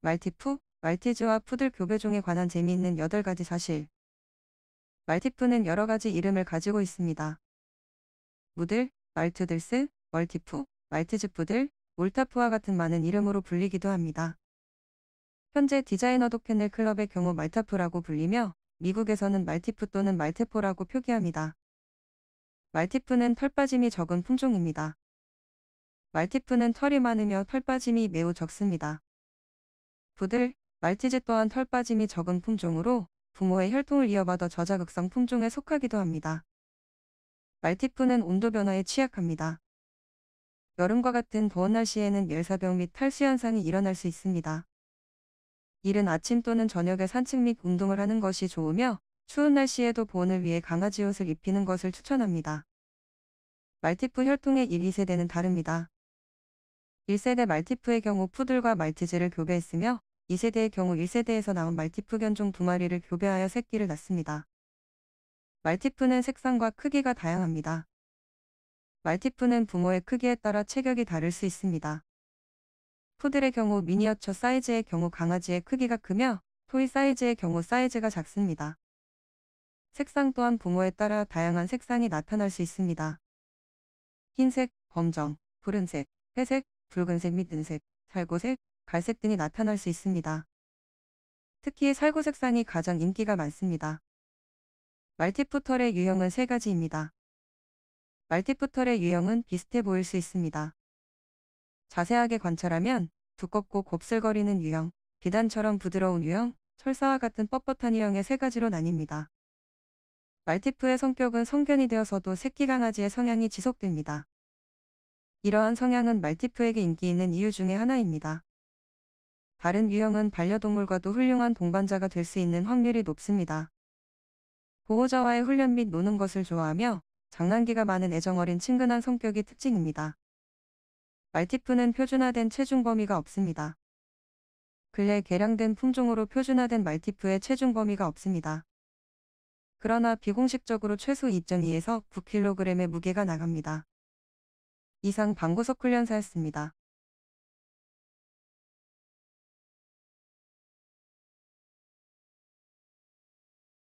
말티푸, 말티즈와 푸들 교배종에 관한 재미있는 8가지 사실. 말티푸는 여러 가지 이름을 가지고 있습니다. 무들, 말투들스, 멀티푸, 말티즈푸들, 몰타푸와 같은 많은 이름으로 불리기도 합니다. 현재 디자이너 도켄을 클럽의 경우 말타푸라고 불리며 미국에서는 말티푸 또는 말테포라고 표기합니다. 말티푸는 털빠짐이 적은 품종입니다. 말티푸는 털이 많으며 털빠짐이 매우 적습니다. 부들, 말티즈 또한 털 빠짐이 적은 품종으로 부모의 혈통을 이어받아 저자극성 품종에 속하기도 합니다. 말티푸는 온도 변화에 취약합니다. 여름과 같은 더운 날씨에는 열사병 및 탈수 현상이 일어날 수 있습니다. 이른 아침 또는 저녁에 산책 및 운동을 하는 것이 좋으며 추운 날씨에도 보온을 위해 강아지 옷을 입히는 것을 추천합니다. 말티푸 혈통의 1, 2세대는 다릅니다. 1세대 말티푸의 경우 푸들과 말티즈를 교배했으며 2세대의 경우 1세대에서 나온 말티프 견종 두 마리를 교배하여 새끼를 낳습니다. 말티프는 색상과 크기가 다양합니다. 말티프는 부모의 크기에 따라 체격이 다를 수 있습니다. 푸들의 경우 미니어처 사이즈의 경우 강아지의 크기가 크며 토이 사이즈의 경우 사이즈가 작습니다. 색상 또한 부모에 따라 다양한 색상이 나타날 수 있습니다. 흰색, 검정, 푸른색, 회색, 붉은색 및 은색, 살구색, 갈색 등이 나타날 수 있습니다. 특히 살구 색상이 가장 인기가 많습니다. 말티푸털의 유형은 세 가지입니다. 말티푸털의 유형은 비슷해 보일 수 있습니다. 자세하게 관찰하면 두껍고 곱슬거리는 유형, 비단처럼 부드러운 유형, 철사와 같은 뻣뻣한 유형의 세 가지로 나뉩니다. 말티푸의 성격은 성견이 되어서도 새끼 강아지의 성향이 지속됩니다. 이러한 성향은 말티푸에게 인기 있는 이유 중의 하나입니다. 다른 유형은 반려동물과도 훌륭한 동반자가 될 수 있는 확률이 높습니다. 보호자와의 훈련 및 노는 것을 좋아하며 장난기가 많은 애정어린 친근한 성격이 특징입니다. 말티푸는 표준화된 체중 범위가 없습니다. 근래 개량된 품종으로 표준화된 말티푸의 체중 범위가 없습니다. 그러나 비공식적으로 최소 2.2에서 9kg의 무게가 나갑니다. 이상 방구석 훈련사였습니다.